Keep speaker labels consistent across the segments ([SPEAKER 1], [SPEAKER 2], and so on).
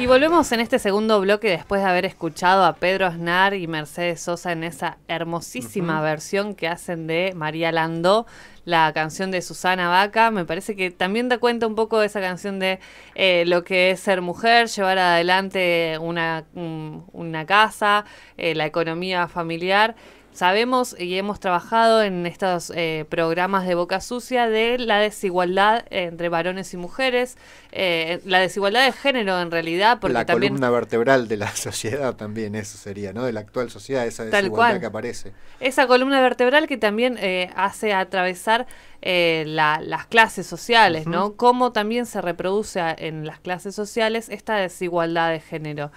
[SPEAKER 1] Y volvemos en este segundo bloque después de haber escuchado a Pedro Aznar y Mercedes Sosa en esa hermosísima versión que hacen de María Landó, la canción de Susana Vaca. Me parece que también da cuenta un poco de esa canción de eh, lo que es ser mujer, llevar adelante una, una casa, eh, la economía familiar sabemos y hemos trabajado en estos eh, programas de Boca Sucia de la desigualdad entre varones y mujeres, eh, la desigualdad de género en realidad. Porque la columna
[SPEAKER 2] vertebral de la sociedad también eso sería, ¿no? De la actual sociedad, esa desigualdad que aparece.
[SPEAKER 1] Esa columna vertebral que también eh, hace atravesar eh, las clases sociales, ¿no? Cómo también se reproduce en las clases sociales esta desigualdad de género.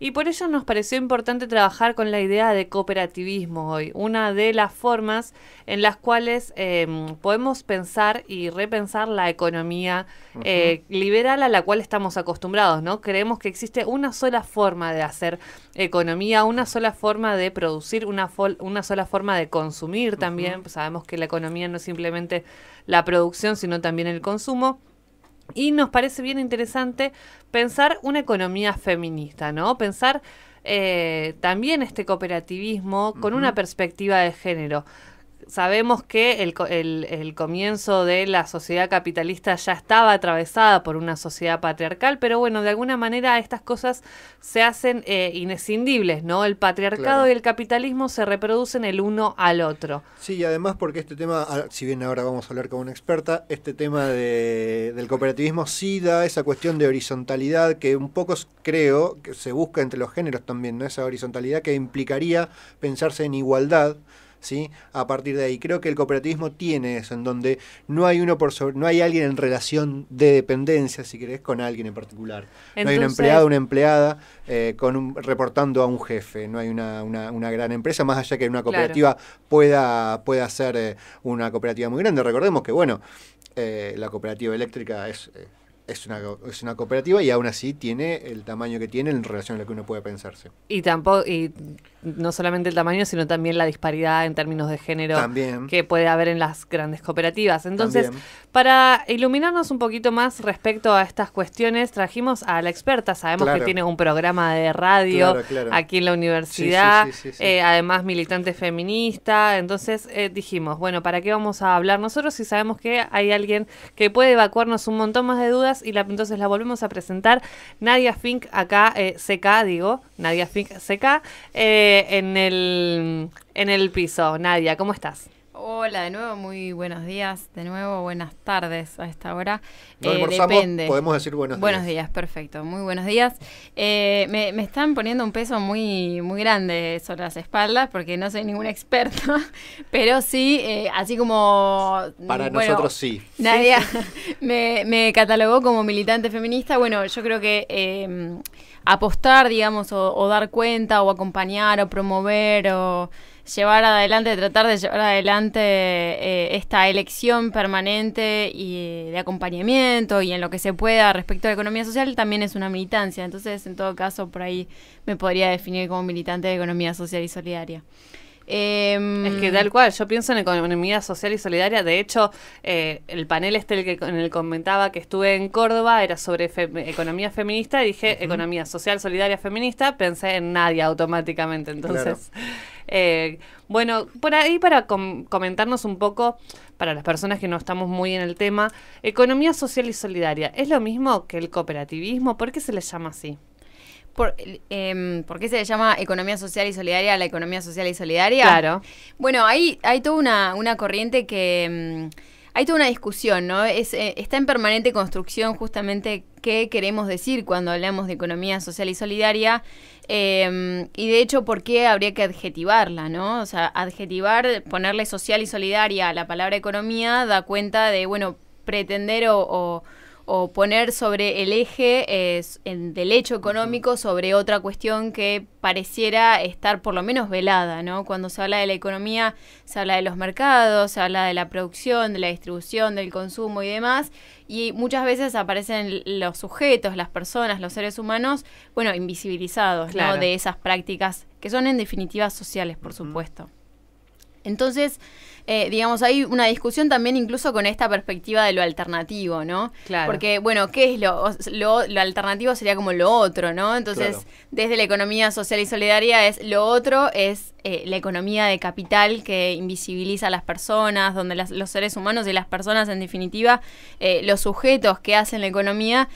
[SPEAKER 1] Y por ello nos pareció importante trabajar con la idea de cooperativismo hoy, una de las formas en las cuales em, podemos pensar y repensar la economía liberal a la cual estamos acostumbrados, ¿no? Creemos que existe una sola forma de hacer economía, una sola forma de producir, una, sola forma de consumir también. Sabemos que la economía no es simplemente la producción, sino también el consumo. Y nos parece bien interesante pensar una economía feminista, ¿no? Pensar eh, también este cooperativismo con una perspectiva de género sabemos que el, comienzo de la sociedad capitalista ya estaba atravesada por una sociedad patriarcal, pero bueno, de alguna manera estas cosas se hacen eh, inescindibles, ¿no? El patriarcado y el capitalismo se reproducen el uno al otro.
[SPEAKER 2] Sí, y además porque este tema, ah, si bien ahora vamos a hablar con una experta, este tema del cooperativismo sí da esa cuestión de horizontalidad que un poco creo que se busca entre los géneros también, ¿no? Esa horizontalidad que implicaría pensarse en igualdad. ¿sí? A partir de ahí. Creo que el cooperativismo tiene eso, en donde no hay uno por no hay alguien en relación de dependencia, si querés, con alguien en particular. no hay un empleado, una empleada eh, con reportando a un jefe, no hay una, gran empresa, más allá que una cooperativa pueda, pueda ser eh, una cooperativa muy grande. Recordemos que, bueno, eh, la cooperativa eléctrica es es una, es una cooperativa y aún así tiene el tamaño que tiene en relación a lo que uno puede pensarse.
[SPEAKER 1] Y tampoco y no solamente el tamaño, sino también la disparidad en términos de género que puede haber en las grandes cooperativas. Entonces, para iluminarnos un poquito más respecto a estas cuestiones, trajimos a la experta. Sabemos que tiene un programa de radio aquí en la universidad, eh, además militante feminista. Entonces, eh, dijimos, bueno, ¿para qué vamos a hablar nosotros si sabemos que hay alguien que puede evacuarnos un montón más de dudas? y entonces la volvemos a presentar. Nadia Fink acá, eh, CK, digo, Nadia Fink CK, eh, en, el, en el piso. Nadia, ¿cómo estás?
[SPEAKER 3] Hola de nuevo, muy buenos días, de nuevo buenas tardes a esta hora. Eh, depende. podemos decir buenos, días. Buenos días, perfecto, muy buenos días. Eh, me, están poniendo un peso muy, muy grande sobre las espaldas porque no soy ninguna experta, pero sí, eh, así como... Para mm, nosotros sí. Nadie me, me, catalogó como militante feminista, bueno, yo creo que em, apostar, digamos, o dar cuenta, o acompañar, o promover, o llevar adelante, tratar de llevar adelante eh, esta elección permanente y de acompañamiento y en lo que se pueda respecto a economía social también es una militancia. Entonces, en todo caso, por ahí me podría definir como militante de economía social y
[SPEAKER 1] solidaria. Em, es que tal cual, yo pienso en economía social y solidaria. De hecho, eh, el panel este que, en el que comentaba que estuve en Córdoba era sobre economía feminista. Y dije economía social, solidaria, feminista. Pensé en nadie automáticamente. Entonces, eh, bueno, por ahí para comentarnos un poco, para las personas que no estamos muy en el tema, economía social y solidaria, ¿es lo mismo que el cooperativismo? ¿Por qué se le llama así?
[SPEAKER 3] Em, por, qué se le llama economía social y solidaria a la economía social y solidaria. Claro. Bueno, hay, hay toda una, corriente que... Em, hay toda una discusión, ¿no? Es, eh, está en permanente construcción justamente qué queremos decir cuando hablamos de economía social y solidaria em, y de hecho por qué habría que adjetivarla, ¿no? O sea, adjetivar, ponerle social y solidaria a la palabra economía da cuenta de, bueno, pretender o o poner sobre el eje del hecho económico sobre otra cuestión que pareciera estar por lo menos velada, ¿no? Cuando se habla de la economía, se habla de los mercados, se habla de la producción, de la distribución, del consumo y demás, y muchas veces aparecen los sujetos, las personas, los seres humanos, bueno, invisibilizados, ¿no? De esas prácticas que son en definitiva sociales, por supuesto. Entonces, eh, digamos, hay una discusión también incluso con esta perspectiva de lo alternativo, ¿no? Claro. Porque, bueno, ¿qué es lo, lo, alternativo? Sería como lo otro, ¿no? Entonces, desde la economía social y solidaria es lo otro, es eh, la economía de capital que invisibiliza a las personas, donde los seres humanos y las personas, en definitiva, eh, los sujetos que hacen la economía,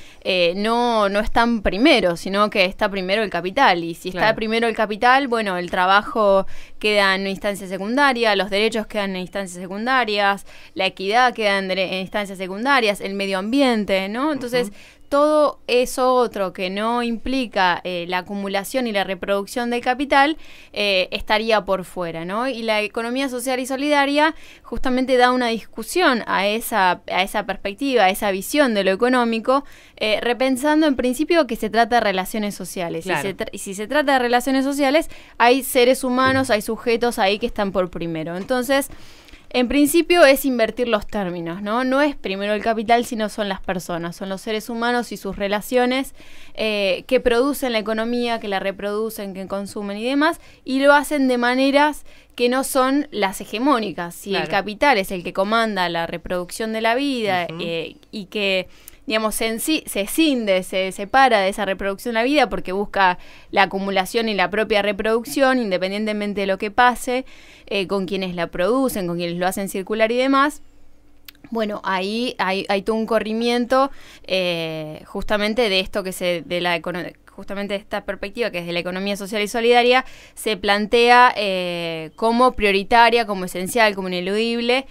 [SPEAKER 3] no, no están primero, sino que está primero el capital. Y si está primero el capital, bueno, el trabajo quedan en instancias secundarias, los derechos quedan en instancias secundarias, la equidad queda en, instancias secundarias, el medio ambiente, ¿no? Entonces, todo eso otro que no implica eh, la acumulación y la reproducción del capital eh, estaría por fuera, ¿no? Y la economía social y solidaria justamente da una discusión a esa, a esa perspectiva, a esa visión de lo económico, eh, repensando en principio que se trata de relaciones sociales. y si se trata de relaciones sociales, hay seres humanos, hay sujetos ahí que están por primero. Entonces, en principio es invertir los términos, ¿no? No es primero el capital, sino son las personas, son los seres humanos y sus relaciones eh, que producen la economía, que la reproducen, que consumen y demás, y lo hacen de maneras que no son las hegemónicas. Si el capital es el que comanda la reproducción de la vida eh, y que digamos, se, se cinde, se separa de esa reproducción la vida porque busca la acumulación y la propia reproducción, independientemente de lo que pase, eh, con quienes la producen, con quienes lo hacen circular y demás. Bueno, ahí hay, todo un corrimiento eh, justamente de esto que se, de la justamente de esta perspectiva que es de la economía social y solidaria, se plantea eh, como prioritaria, como esencial, como ineludible,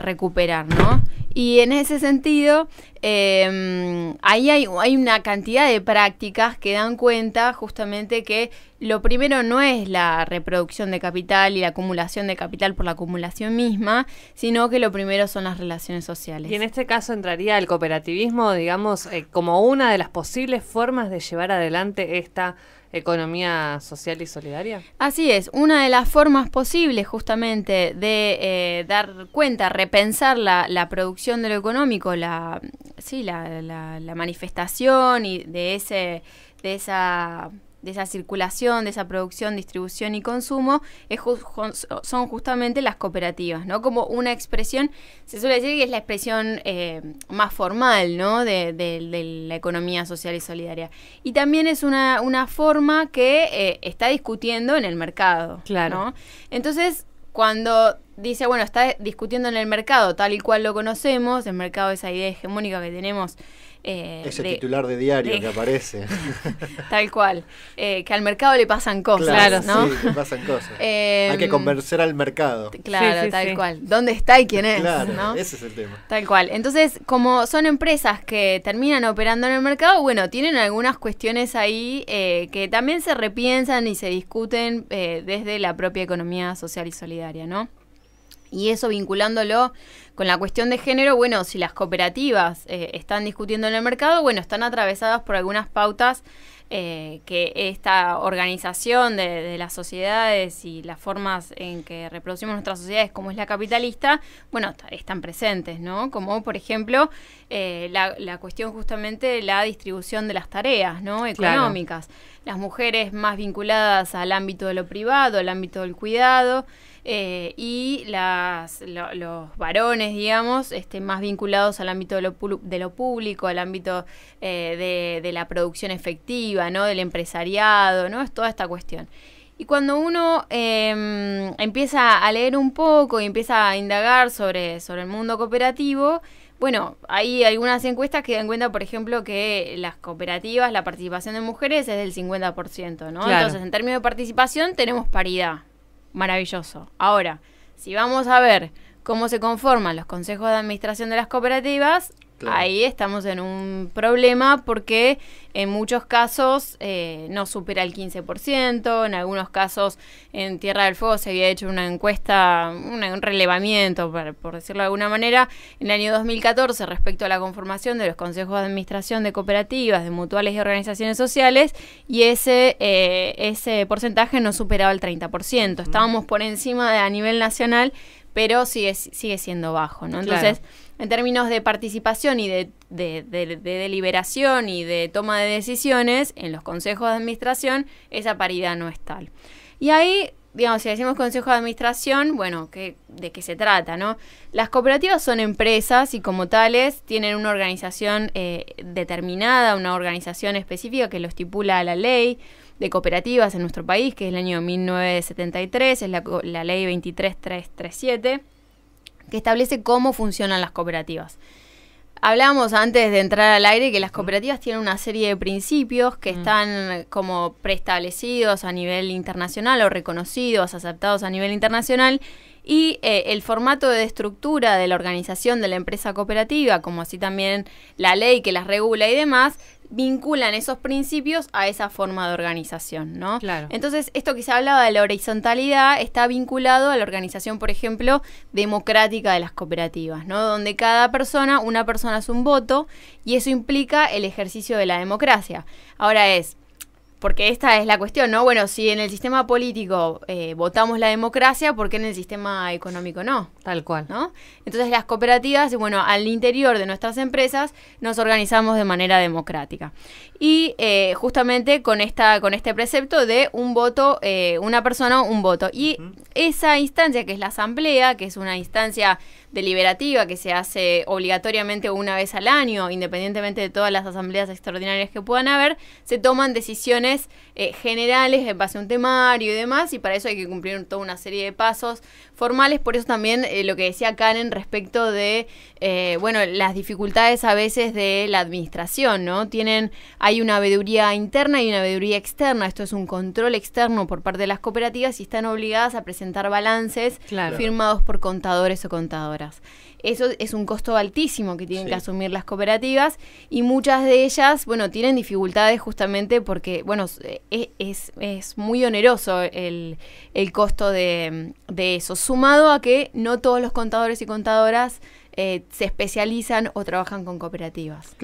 [SPEAKER 3] recuperar, ¿no? Y en ese sentido, em, ahí hay, una cantidad de prácticas que dan cuenta justamente que lo primero no es la reproducción de capital y la acumulación de capital por la acumulación misma, sino que lo primero son las relaciones sociales. Y
[SPEAKER 1] en este caso entraría el cooperativismo, digamos, eh, como una de las posibles formas de llevar adelante esta economía social y solidaria?
[SPEAKER 3] Así es, una de las formas posibles justamente de eh, dar cuenta, repensar la, la, producción de lo económico, la, sí, la, la, la manifestación y de, ese, de esa de esa circulación, de esa producción, distribución y consumo, son justamente las cooperativas, ¿no? Como una expresión, se suele decir que es la expresión eh, más formal, ¿no? De, la economía social y solidaria. Y también es una, forma que eh, está discutiendo en el mercado, claro. Entonces, cuando dice, bueno, está discutiendo en el mercado, tal y cual lo conocemos, el mercado, esa idea hegemónica que tenemos. Eh, ese titular
[SPEAKER 2] de diario que aparece.
[SPEAKER 3] tal cual. Eh, que al mercado le pasan cosas. Claro, ¿no? sí, le
[SPEAKER 2] pasan cosas. Hay que em, convencer al mercado. Claro, tal
[SPEAKER 3] cual. ¿Dónde está y quién es? Claro, ese es el tema. Tal cual. Entonces, como son empresas que terminan operando en el mercado, bueno, tienen algunas cuestiones ahí eh, que también se repiensan y se discuten eh, desde la propia economía social y solidaria, ¿no? Y eso vinculándolo con la cuestión de género, bueno, si las cooperativas eh, están discutiendo en el mercado, bueno, están atravesadas por algunas pautas eh, que esta organización de, las sociedades y las formas en que reproducimos nuestras sociedades, como es la capitalista, bueno, están presentes, ¿no? Como, por ejemplo, eh, la, cuestión justamente de la distribución de las tareas, ¿no? Económicas. Las mujeres más vinculadas al ámbito de lo privado, al ámbito del cuidado. Eh, y los varones, digamos, este, más vinculados al ámbito de lo, público, al ámbito eh, de, la producción efectiva, del empresariado, es toda esta cuestión. Y cuando uno em, empieza a leer un poco y empieza a indagar sobre, el mundo cooperativo, bueno, hay algunas encuestas que dan cuenta, por ejemplo, que las cooperativas, la participación de mujeres es del 50%, ¿no? Entonces, en términos de participación, tenemos paridad, maravilloso. Ahora, si vamos a ver cómo se conforman los consejos de administración de las cooperativas, Ahí estamos en un problema porque en muchos casos eh, no supera el 15%, en algunos casos en Tierra del Fuego se había hecho una encuesta, un relevamiento, por, decirlo de alguna manera, en el año 2014 respecto a la conformación de los consejos de administración de cooperativas, de mutuales y organizaciones sociales, y ese, eh, ese porcentaje no superaba el 30%. Estábamos por encima de, a nivel nacional pero sigue, sigue siendo bajo, ¿no? Entonces, en términos de participación y de, deliberación y de toma de decisiones en los consejos de administración, esa paridad no es tal. Y ahí, digamos, si decimos consejo de administración, bueno, ¿de qué se trata, no? Las cooperativas son empresas y como tales tienen una organización eh, determinada, una organización específica que lo estipula la ley, de cooperativas en nuestro país, que es el año 1973, es la, ley 23337, que establece cómo funcionan las cooperativas. Hablábamos antes de entrar al aire que las cooperativas tienen una serie de principios que mm. están como preestablecidos a nivel internacional o reconocidos, aceptados a nivel internacional, y eh, el formato de estructura de la organización de la empresa cooperativa, como así también la ley que las regula y demás, vinculan esos principios a esa forma de organización, ¿no? Claro. Entonces, esto que se hablaba de la horizontalidad está vinculado a la organización, por ejemplo, democrática de las cooperativas, ¿no? Donde cada persona, una persona es un voto y eso implica el ejercicio de la democracia. Ahora es, porque esta es la cuestión, ¿no? Bueno, si en el sistema político eh, votamos la democracia, ¿por qué en el sistema económico no? Tal cual. ¿No? Entonces las cooperativas, bueno, al interior de nuestras empresas nos organizamos de manera democrática. Y eh, justamente con, esta, con este precepto de un voto, eh, una persona, un voto. Y esa instancia que es la asamblea, que es una instancia deliberativa que se hace obligatoriamente una vez al año, independientemente de todas las asambleas extraordinarias que puedan haber, se toman decisiones eh, generales en base a un temario y demás, y para eso hay que cumplir toda una serie de pasos formales. Por eso también eh, lo que decía Karen respecto de, eh, bueno, las dificultades a veces de la administración, ¿no? Tienen, hay una veeduría interna y una veeduría externa. Esto es un control externo por parte de las cooperativas y están obligadas a presentar balances firmados por contadores o contadoras. Eso es un costo altísimo que tienen que asumir las cooperativas y muchas de ellas, bueno, tienen dificultades justamente porque, bueno, eh, es, muy oneroso el, costo de, eso, sumado a que no todos los contadores y contadoras eh, se especializan o trabajan con cooperativas,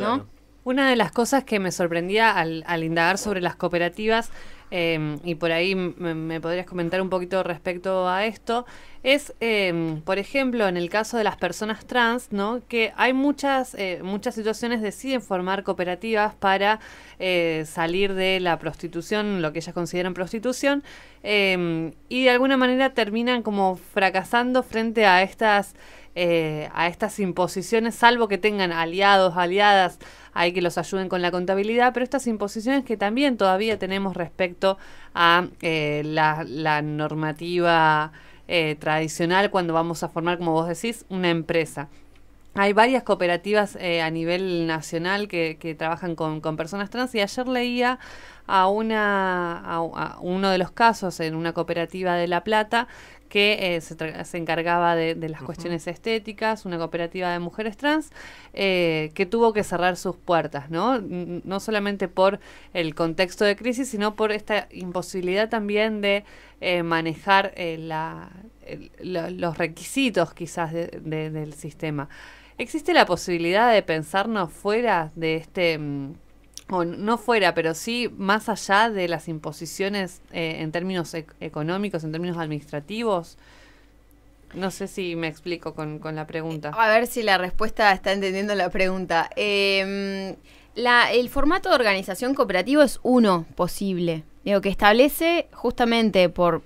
[SPEAKER 1] Una de las cosas que me sorprendía al, al indagar sobre las cooperativas Em, y por ahí me, podrías comentar un poquito respecto a esto, es, em, por ejemplo, en el caso de las personas trans, ¿no? que hay muchas, eh, muchas situaciones deciden formar cooperativas para eh, salir de la prostitución, lo que ellas consideran prostitución, em, y de alguna manera terminan como fracasando frente a estas... Eh, a estas imposiciones, salvo que tengan aliados, aliadas, hay que los ayuden con la contabilidad, pero estas imposiciones que también todavía tenemos respecto a eh, la, normativa eh, tradicional cuando vamos a formar, como vos decís, una empresa. Hay varias cooperativas eh, a nivel nacional que, trabajan con, personas trans y ayer leía a, una, uno de los casos en una cooperativa de La Plata que eh, se, encargaba de, las cuestiones estéticas, una cooperativa de mujeres trans, eh, que tuvo que cerrar sus puertas, ¿no? no solamente por el contexto de crisis, sino por esta imposibilidad también de manejar la, los requisitos quizás del sistema. ¿Existe la posibilidad de pensarnos fuera de este, mm, o no fuera, pero sí más allá de las imposiciones eh, en términos económicos, en términos administrativos? No sé si me explico con, la pregunta. A ver si la
[SPEAKER 3] respuesta está entendiendo la pregunta. Em, la, el formato de organización cooperativa es uno posible. Digo, que establece justamente por,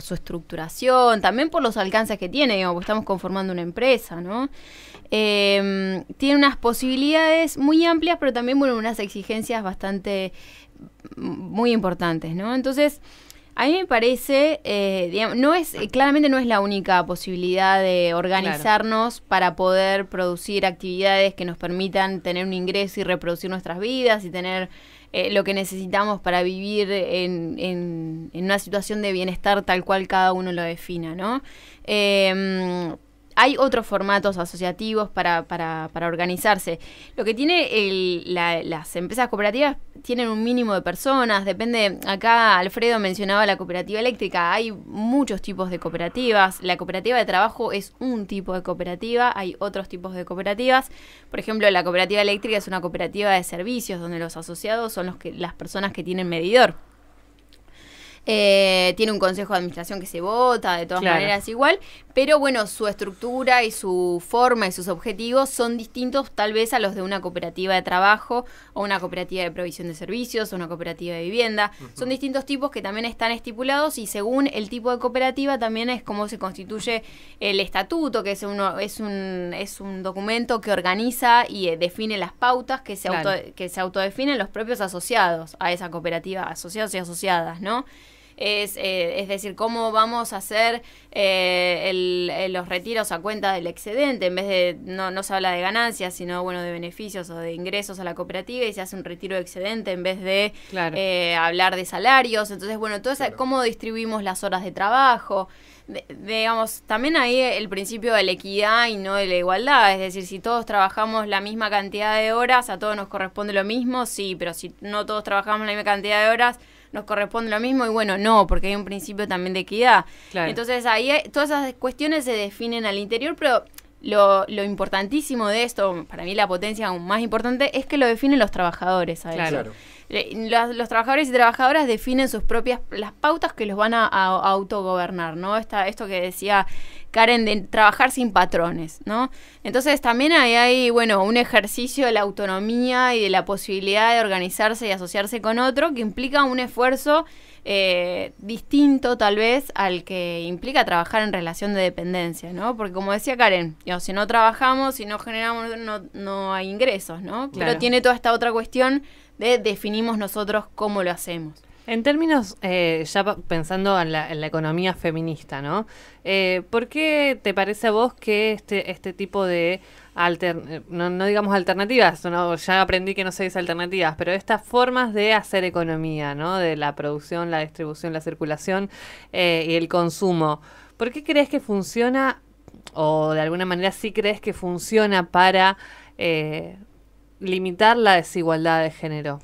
[SPEAKER 3] su estructuración, también por los alcances que tiene, digo, estamos conformando una empresa, ¿no? Em, tiene unas posibilidades muy amplias, pero también, unas exigencias bastante mm, muy importantes, ¿no? Entonces, a mí me parece, eh, no es, eh, claramente no es la única posibilidad de organizarnos para poder producir actividades que nos permitan tener un ingreso y reproducir nuestras vidas y tener eh, lo que necesitamos para vivir en, una situación de bienestar tal cual cada uno lo defina, ¿no? Em, hay otros formatos asociativos para, para, organizarse. Lo que tiene las empresas cooperativas tienen un mínimo de personas, depende, acá Alfredo mencionaba la cooperativa eléctrica, hay muchos tipos de cooperativas, la cooperativa de trabajo es un tipo de cooperativa, hay otros tipos de cooperativas, por ejemplo, la cooperativa eléctrica es una cooperativa de servicios donde los asociados son los que, las personas que tienen medidor. Eh, tiene un consejo de administración que se vota, de todas maneras igual. Pero bueno, su estructura y su forma y sus objetivos son distintos tal vez a los de una cooperativa de trabajo o una cooperativa de provisión de servicios o una cooperativa de vivienda. Son distintos tipos que también están estipulados y según el tipo de cooperativa también es como se constituye el estatuto, que es, uno, es, un, es un documento que organiza y eh, define las pautas que se, que se autodefinen los propios asociados a esa cooperativa, asociados y asociadas, ¿no? es, eh, es decir, cómo vamos a hacer eh, el, eh, los retiros a cuenta del excedente, en vez de, no, no se habla de ganancias, sino bueno, de beneficios o de ingresos a la cooperativa y se hace un retiro de excedente en vez de hablar de salarios. Entonces, bueno, todo cómo distribuimos las horas de trabajo. digamos, también hay el principio de la equidad y no de la igualdad, es decir, si todos trabajamos la misma cantidad de horas, a todos nos corresponde lo mismo, sí, pero si no todos trabajamos la misma cantidad de horas, nos corresponde lo mismo y bueno, no, porque hay un principio también de equidad. Entonces ahí eh, todas esas cuestiones se definen al interior, pero lo, importantísimo de esto, para mí la potencia aún más importante, es que lo definen los trabajadores. claro los, trabajadores y trabajadoras definen sus propias las pautas que los van a, autogobernar, ¿no? Esta, esto que decía Karen de trabajar sin patrones, ¿no? Entonces también hay, bueno, un ejercicio de la autonomía y de la posibilidad de organizarse y asociarse con otro que implica un esfuerzo eh, distinto tal vez al que implica trabajar en relación de dependencia, ¿no? Porque como decía Karen, si no trabajamos, si no generamos, no, no hay ingresos, ¿no? Pero tiene toda esta otra cuestión definimos
[SPEAKER 1] nosotros cómo lo hacemos. En términos, eh, ya pensando en la, economía feminista, ¿no? Eh, ¿Por qué te parece a vos que este, este tipo de, no, digamos alternativas, ya aprendí que no se dice alternativas, pero estas formas de hacer economía, ¿no? De la producción, la distribución, la circulación eh, y el consumo. ¿Por qué crees que funciona o de alguna manera sí crees que funciona para limitar la desigualdad de género?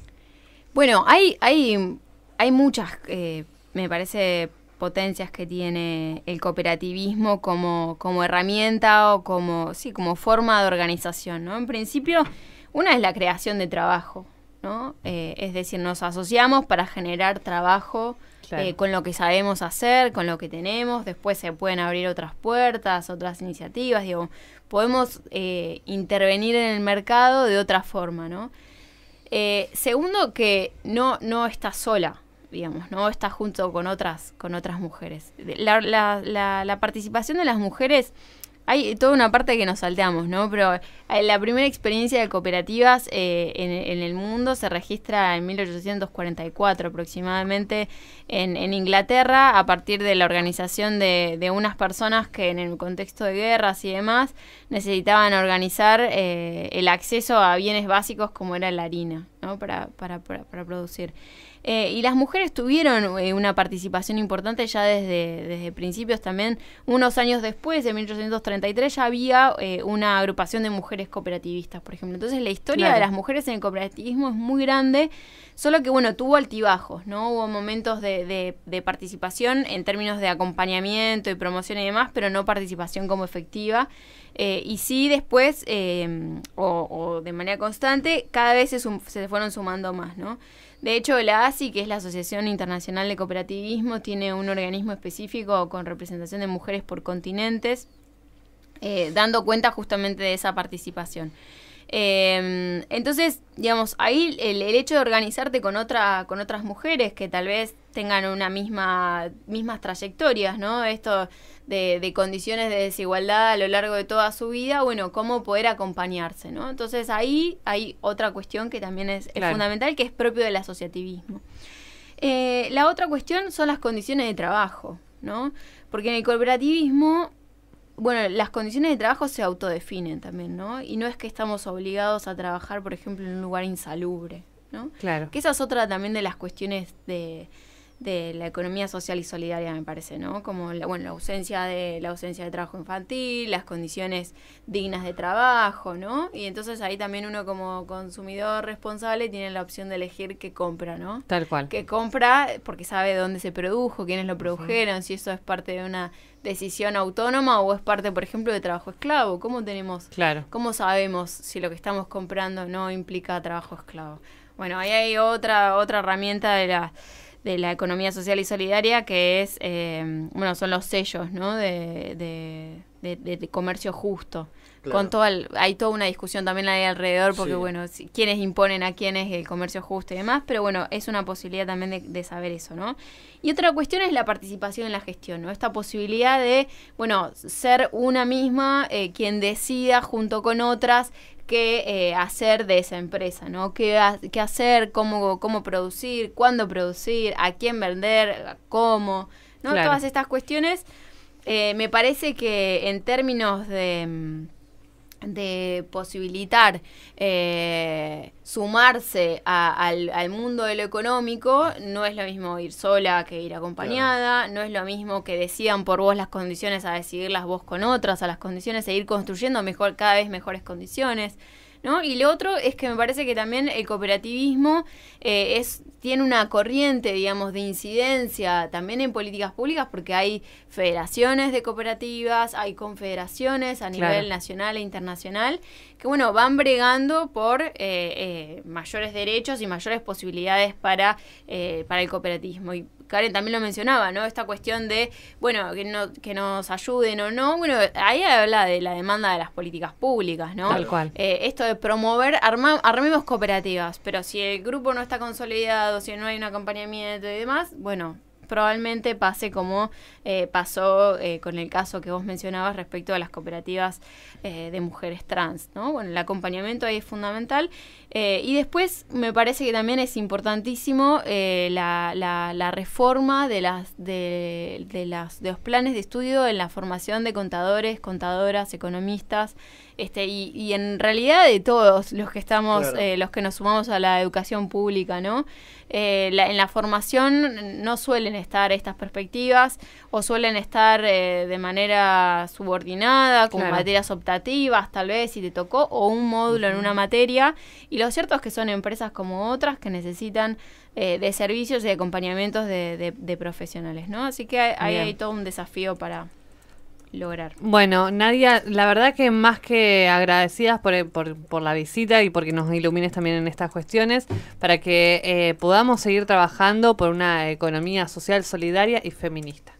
[SPEAKER 3] Bueno, hay, hay, hay muchas, eh, me parece, potencias que tiene el cooperativismo como, herramienta o como, sí, como forma de organización, ¿no? En principio, una es la creación de trabajo, ¿no? Eh, es decir, nos asociamos para generar trabajo eh, con lo que sabemos hacer, con lo que tenemos, después se pueden abrir otras puertas, otras iniciativas, digo, podemos eh, intervenir en el mercado de otra forma, ¿no? Eh, segundo, que no, no estás sola, digamos, ¿no? Estás junto con otras, con otras mujeres. la participación de las mujeres hay toda una parte que nos salteamos, ¿no? Pero eh, la primera experiencia de cooperativas eh, en, el mundo se registra en 1844 aproximadamente en, Inglaterra a partir de la organización de, unas personas que en el contexto de guerras y demás necesitaban organizar eh, el acceso a bienes básicos como era la harina, ¿no? para, para, para producir. Eh, y las mujeres tuvieron eh, una participación importante ya desde, desde principios también. Unos años después, en 1833, ya había eh, una agrupación de mujeres cooperativistas, por ejemplo. Entonces la historia de las mujeres en el cooperativismo es muy grande, solo que bueno, tuvo altibajos, ¿no? Hubo momentos de, participación en términos de acompañamiento y promoción y demás, pero no participación como efectiva. y sí, después, o, o, de manera constante, cada vez se, se, fueron sumando más, ¿no? De hecho, la ASI, que es la Asociación Internacional de Cooperativismo, tiene un organismo específico con representación de mujeres por continentes, eh, dando cuenta justamente de esa participación. Em, entonces, digamos, ahí el, el, hecho de organizarte con, otra, con otras mujeres que tal vez tengan una misma, mismas trayectorias, ¿no? Esto de, condiciones de desigualdad a lo largo de toda su vida, bueno, cómo poder acompañarse, ¿no? Entonces ahí hay otra cuestión que también es, fundamental, que es propio del asociativismo. Eh, la otra cuestión son las condiciones de trabajo, ¿no? Porque en el cooperativismo, bueno, las condiciones de trabajo se autodefinen también, ¿no? Y no es que estamos obligados a trabajar, por ejemplo, en un lugar insalubre, ¿no? Claro. Que esa es otra también de las cuestiones de, de la economía social y solidaria, me parece, ¿no? Como la, bueno, la ausencia de la ausencia de trabajo infantil, las condiciones dignas de trabajo, ¿no? Y entonces ahí también uno como consumidor responsable tiene la opción de elegir qué compra, ¿no?
[SPEAKER 1] Tal cual. Que
[SPEAKER 3] compra porque sabe dónde se produjo, quiénes lo produjeron, si eso es parte de una decisión autónoma o es parte, por ejemplo, de trabajo esclavo. ¿Cómo tenemos? Claro. ¿Cómo sabemos si lo que estamos comprando no implica trabajo esclavo? Bueno, ahí hay otra otra herramienta de la de la economía social y solidaria, que es, em, bueno, son los sellos, ¿no? De, de, comercio justo. Con todo hay toda una discusión también ahí alrededor, porque bueno, quiénes imponen a quiénes el comercio justo y demás, pero bueno, es una posibilidad también de, saber eso, ¿no? Y otra cuestión es la participación en la gestión, ¿no? Esta posibilidad de, bueno, ser una misma eh, quien decida junto con otras qué eh, hacer de esa empresa, ¿no? ¿Qué, hacer? Cómo, ¿Cómo producir? ¿Cuándo producir? ¿A quién vender? ¿Cómo? ¿no? Todas estas cuestiones. Eh, me parece que en términos de mm, de posibilitar eh, sumarse al, al, mundo de lo económico, no es lo mismo ir sola que ir acompañada, no es lo mismo que decidan por vos las condiciones a decidirlas vos con otras, a las condiciones e ir construyendo mejor, cada vez mejores condiciones. ¿no? Y lo otro es que me parece que también el cooperativismo eh, es, tiene una corriente, digamos, de incidencia también en políticas públicas, porque hay federaciones de cooperativas, hay confederaciones a nivel nacional e internacional, que bueno, van bregando por eh, eh, mayores derechos y mayores posibilidades para, para el cooperativismo. Y Karen también lo mencionaba, ¿no? Esta cuestión de, bueno, que, no, que nos ayuden o no. Bueno, ahí habla de la demanda de las políticas públicas, ¿no? Tal cual. Eh, esto de promover, armemos cooperativas, pero si el grupo no está consolidado, si no hay un acompañamiento y demás, bueno, probablemente pase como eh, pasó eh, con el caso que vos mencionabas respecto a las cooperativas eh, de mujeres trans, ¿no? Bueno, el acompañamiento ahí es fundamental. y después me parece que también es importantísimo la, reforma de las de, los planes de estudio en la formación de contadores, contadoras, economistas, este, y, en realidad de todos los que estamos, los que nos sumamos a la educación pública, ¿no? en la formación no suelen estar estas perspectivas o suelen estar eh, de manera subordinada, como materias optativas tal vez si te tocó, o un módulo en una materia. Y lo cierto es que son empresas como otras que necesitan eh, de servicios y acompañamientos de, profesionales, ¿no? Así que ahí hay todo un desafío para, lograr.
[SPEAKER 1] Bueno, Nadia, la verdad que más que agradecidas por, por, la visita y porque nos ilumines también en estas cuestiones, para que eh, podamos seguir trabajando por una economía social solidaria y feminista.